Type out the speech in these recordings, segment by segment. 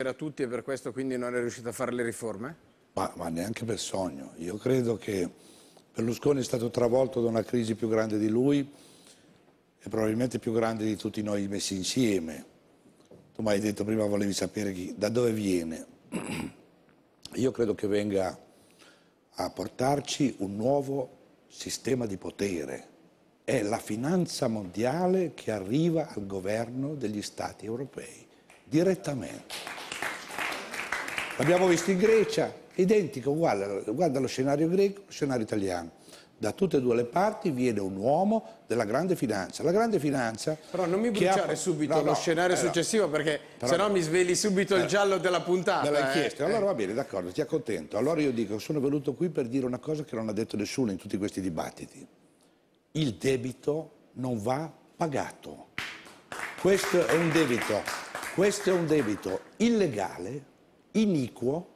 Era tutti e per questo quindi non è riuscito a fare le riforme? Ma, ma neanche per sogno. Io credo che Berlusconi è stato travolto da una crisi più grande di lui e probabilmente più grande di tutti noi messi insieme. Tu mi hai detto prima volevi sapere chi, da dove viene. Io credo che venga a portarci un nuovo sistema di potere. È la finanza mondiale che arriva al governo degli stati europei direttamente. L'abbiamo visto in Grecia, identico, uguale, guarda lo scenario greco, lo scenario italiano da tutte e due le parti viene un uomo della grande finanza. La grande finanza... Però non mi bruciare ha... subito no, lo scenario eh, successivo perché se no mi svegli subito eh, il giallo della puntata. Me l'hai eh. chiesto, allora eh. va bene, d'accordo, ti accontento. Allora io dico, sono venuto qui per dire una cosa che non ha detto nessuno in tutti questi dibattiti. Il debito non va pagato. Questo è un debito, questo è un debito illegale iniquo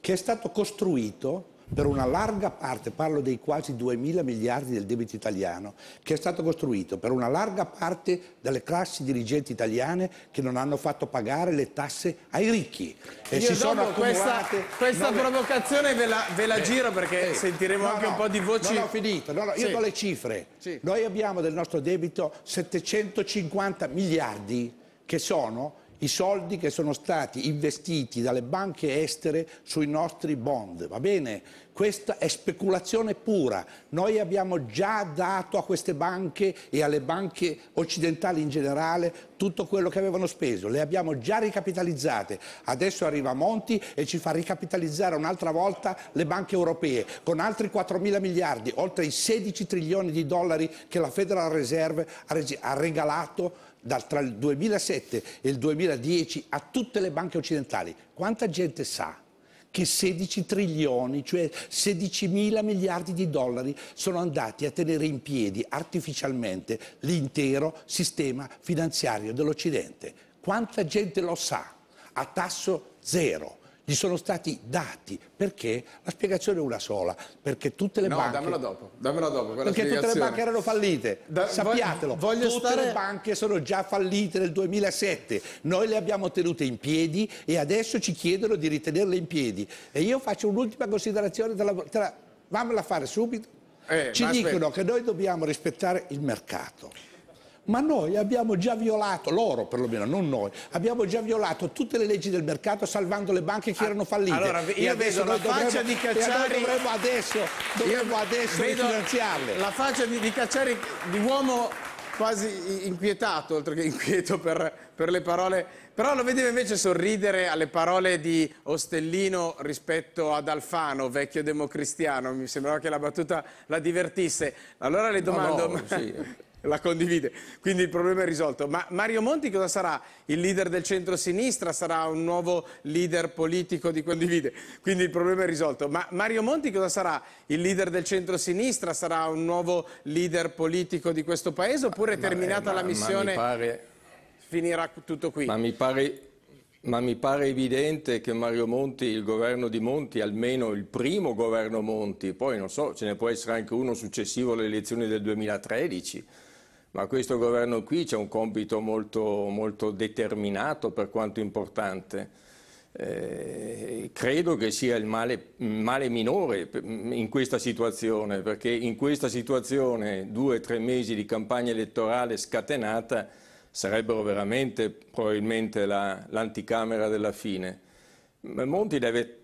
che è stato costruito per una larga parte, parlo dei quasi 2 mila miliardi del debito italiano, che è stato costruito per una larga parte dalle classi dirigenti italiane che non hanno fatto pagare le tasse ai ricchi. E Io si sono questa, questa nove... provocazione ve la, ve la eh, giro perché eh, sentiremo no, anche no, un po' di voci. No, no, finito. No, io sì. do le cifre. Sì. Noi abbiamo del nostro debito 750 miliardi che sono i soldi che sono stati investiti dalle banche estere sui nostri bond, va bene? Questa è speculazione pura. Noi abbiamo già dato a queste banche e alle banche occidentali in generale tutto quello che avevano speso, le abbiamo già ricapitalizzate. Adesso arriva Monti e ci fa ricapitalizzare un'altra volta le banche europee con altri 4 mila miliardi, oltre i 16 trilioni di dollari che la Federal Reserve ha regalato tra il 2007 e il 2010 a tutte le banche occidentali. Quanta gente sa? che 16 trilioni, cioè 16 mila miliardi di dollari, sono andati a tenere in piedi artificialmente l'intero sistema finanziario dell'Occidente. Quanta gente lo sa? A tasso zero gli sono stati dati. Perché? La spiegazione è una sola, perché tutte le no, banche... dammela dopo, dammela dopo Perché tutte le banche erano fallite, da, sappiatelo, voglio, voglio tutte stare... le banche sono già fallite nel 2007, noi le abbiamo tenute in piedi e adesso ci chiedono di ritenerle in piedi. E io faccio un'ultima considerazione, te la, te fammela fare subito. Eh, ci dicono aspetta. che noi dobbiamo rispettare il mercato ma noi abbiamo già violato, loro perlomeno, non noi, abbiamo già violato tutte le leggi del mercato salvando le banche che ah, erano fallite. Allora, io vedo la dovremmo, faccia di Cacciari... dovremmo adesso, dovremmo adesso finanziarle. La faccia di, di Cacciari di uomo quasi inquietato, oltre che inquieto per, per, le parole, però lo vedevo invece sorridere alle parole di Ostellino rispetto ad Alfano, vecchio democristiano, mi sembrava che la battuta la divertisse. Allora le domando... No, no, sì. la condivide. Quindi il problema è risolto. Ma Mario Monti cosa sarà? Il leader del centro-sinistra? Sarà un nuovo leader politico di condivide? Quindi il problema è risolto. Ma Mario Monti cosa sarà? Il leader del centro-sinistra? Sarà un nuovo leader politico di questo paese? Oppure è eh, terminata ma, ma, la missione ma pare, finirà tutto qui? Ma mi pare... Ma mi pare evidente che Mario Monti, il governo di Monti, almeno il primo governo Monti, poi non so, ce ne può essere anche uno successivo alle elezioni del 2013, ma questo governo qui c'è un compito molto, molto, determinato per quanto importante. Eh, credo che sia il male, male, minore in questa situazione, perché in questa situazione due o tre mesi di campagna elettorale scatenata sarebbero veramente probabilmente l'anticamera della fine. Monti deve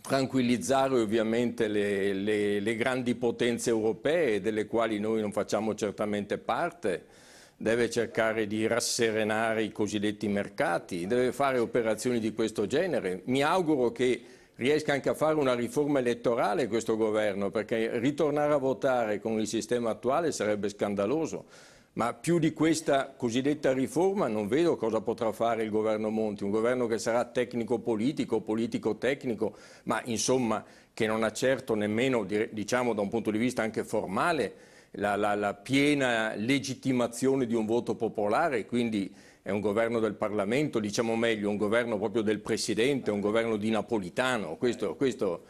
tranquillizzare ovviamente le, le, le, grandi potenze europee delle quali noi non facciamo certamente parte, deve cercare di rasserenare i cosiddetti mercati, deve fare operazioni di questo genere. Mi auguro che riesca anche a fare una riforma elettorale questo governo, perché ritornare a votare con il sistema attuale sarebbe scandaloso. Ma più di questa cosiddetta riforma non vedo cosa potrà fare il governo Monti, un governo che sarà tecnico-politico, politico-tecnico, ma insomma che non ha certo nemmeno, diciamo da un punto di vista anche formale, la, la, la piena legittimazione di un voto popolare, quindi è un governo del Parlamento, diciamo meglio, un governo proprio del Presidente, un governo di Napolitano, questo, questo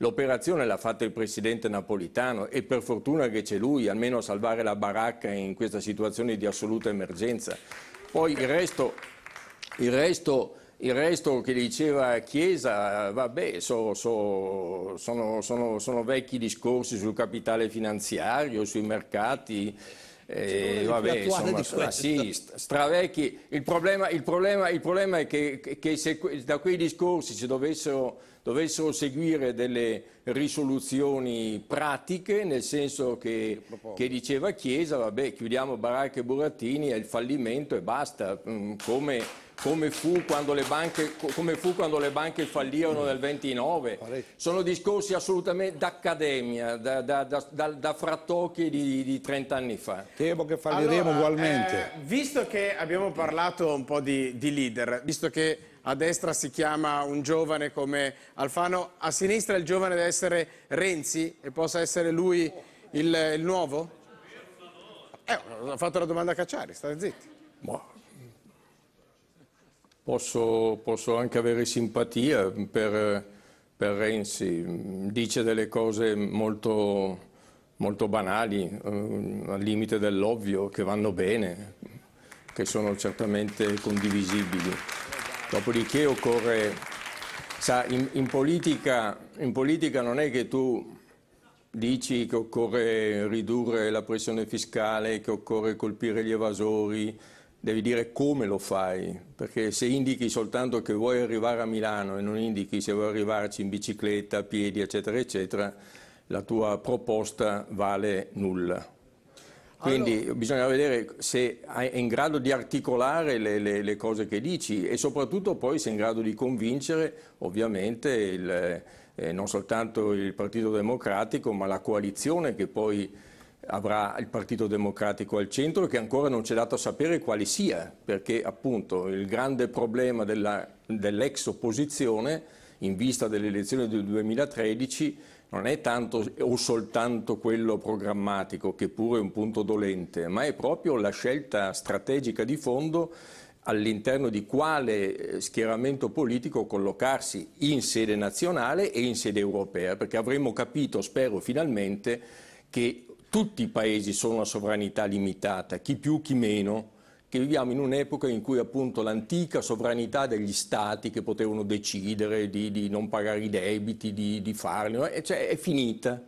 L'operazione l'ha fatta il presidente napolitano e per fortuna che c'è lui, almeno a salvare la baracca in questa situazione di assoluta emergenza. Poi il resto, il resto, il resto che diceva Chiesa, vabbè, so, so, sono, sono, sono vecchi discorsi sul capitale finanziario, sui mercati. Eh, vabbè, insomma, sono, ah, sì, stravecchi. Il problema, il problema, il problema è che, che, se da quei discorsi ci dovessero, dovessero, seguire delle risoluzioni pratiche, nel senso che, che diceva Chiesa, vabbè, chiudiamo baracche e burattini, è il fallimento e basta, mm, come come fu quando le banche, quando le banche fallirono nel 29. Sono discorsi assolutamente d'accademia, da, da, da, da frattocchi di, di, 30 anni fa. Temo che falliremo allora, eh, ugualmente. Eh, visto che abbiamo parlato un po' di, di leader, visto che a destra si chiama un giovane come Alfano, a sinistra il giovane deve essere Renzi e possa essere lui il, il nuovo? Eh, ho fatto la domanda a Cacciari, state zitti. Boh posso, posso anche avere simpatia per, per, Renzi, dice delle cose molto, molto banali, eh, al limite dell'ovvio, che vanno bene, che sono certamente condivisibili. Dopodiché occorre, sa, in, in, politica, in politica non è che tu dici che occorre ridurre la pressione fiscale, che occorre colpire gli evasori, devi dire come lo fai, perché se indichi soltanto che vuoi arrivare a Milano e non indichi se vuoi arrivarci in bicicletta, a piedi, eccetera, eccetera, la tua proposta vale nulla. Quindi allora... bisogna vedere se è in grado di articolare le, le, le, cose che dici e soprattutto poi se è in grado di convincere ovviamente il, eh, non soltanto il Partito Democratico ma la coalizione che poi avrà il Partito Democratico al centro e che ancora non c'è dato a sapere quale sia, perché appunto il grande problema dell'ex opposizione in vista delle elezioni del 2013 non è tanto o soltanto quello programmatico, che pure è un punto dolente, ma è proprio la scelta strategica di fondo all'interno di quale eh, schieramento politico collocarsi in sede nazionale e in sede europea, perché avremo capito, spero finalmente, che tutti i paesi sono una sovranità limitata, chi più, chi meno, che viviamo in un'epoca in cui appunto l'antica sovranità degli stati che potevano decidere di, di non pagare i debiti, di, di farli, cioè, è finita.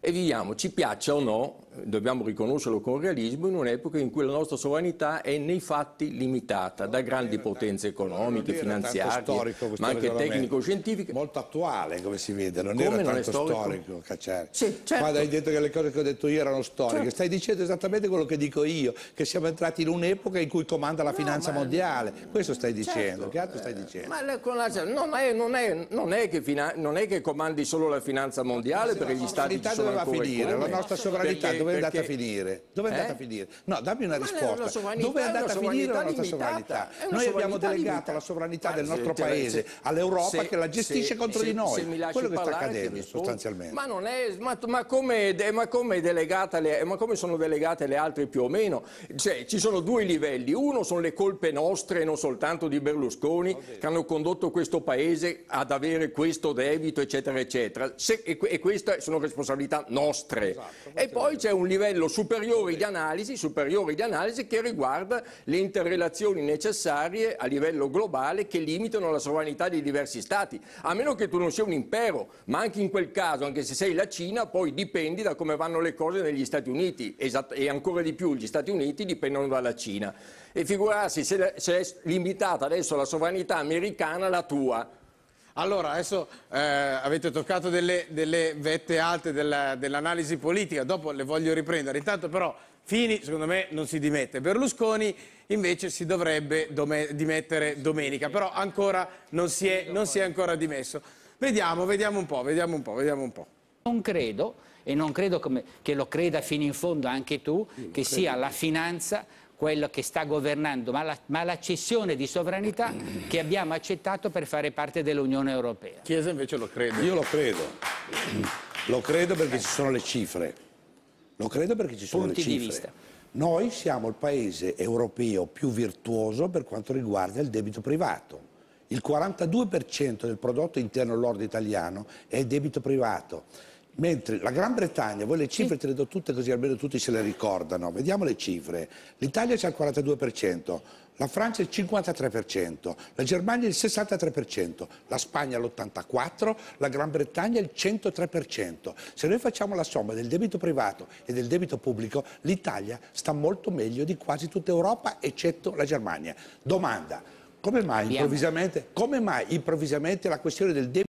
E viviamo, ci piaccia o no, dobbiamo riconoscerlo con realismo, in un'epoca in cui la nostra sovranità è nei fatti limitata no, da grandi potenze economiche, no, finanziarie, ma anche tecnico-scientifiche. Molto attuale, come si vede, non come era non tanto storico, storico Cacciari. Sì, certo. Quando hai detto che le cose che ho detto io erano storiche, certo. stai dicendo esattamente quello che dico io, che siamo entrati in un'epoca in cui comanda la no, finanza ma... mondiale. Questo stai certo. dicendo, certo. che altro stai eh, dicendo? Ma la, la, non, è, non, è, non, è che fina, non, è, che comandi solo la finanza mondiale, perché gli stati ci sono ancora finire, La nostra sovranità dove è andata a finire? Dove è andata a eh? finire? No, dammi una risposta. Dove è andata a finire la nostra sovranità? Noi abbiamo delegato la sovranità del ah, nostro paese all'Europa che la gestisce contro di noi. Quello che sta accadendo sostanzialmente. Ma, non è, ma, come, ma, come ma, come, sono delegate le altre più o meno? Cioè, ci sono due livelli. Uno sono le colpe nostre, non soltanto di Berlusconi, che hanno condotto questo paese ad avere questo debito, eccetera, eccetera. Se, e, e, queste sono responsabilità nostre. Esatto, e poi c'è un livello superiore di analisi, superiore di analisi che riguarda le interrelazioni necessarie a livello globale che limitano la sovranità dei diversi stati, a meno che tu non sia un impero, ma anche in quel caso, anche se sei la Cina, poi dipendi da come vanno le cose negli Stati Uniti esatto, e ancora di più gli Stati Uniti dipendono dalla Cina. E figurarsi se, se è limitata adesso la sovranità americana, la tua, allora, adesso eh, avete toccato delle, delle vette alte della, dell'analisi politica, dopo le voglio riprendere. Intanto però Fini, secondo me, non si dimette. Berlusconi invece si dovrebbe dome- dimettere domenica, però ancora non si, è, non si è ancora dimesso. Vediamo, vediamo un po', vediamo un po', vediamo un po'. Non credo, e non credo come, che lo creda fino in fondo anche tu, che sia la finanza quello che sta governando, ma la, ma la, cessione di sovranità che abbiamo accettato per fare parte dell'Unione Europea. Chiesa invece lo crede. Io lo credo. Lo credo perché ci sono le cifre. Lo credo perché ci sono Punti le cifre. Di vista. Noi siamo il paese europeo più virtuoso per quanto riguarda il debito privato. Il 42% del prodotto interno lordo italiano è debito privato Mentre la Gran Bretagna, voi le cifre te le do tutte così almeno tutti se le ricordano, vediamo le cifre. L'Italia c'è il 42%, la Francia il 53%, la Germania il 63%, la Spagna l'84%, la Gran Bretagna il 103%. Se noi facciamo la somma del debito privato e del debito pubblico, l'Italia sta molto meglio di quasi tutta Europa, eccetto la Germania. Domanda, come mai improvvisamente, come mai improvvisamente la questione del debito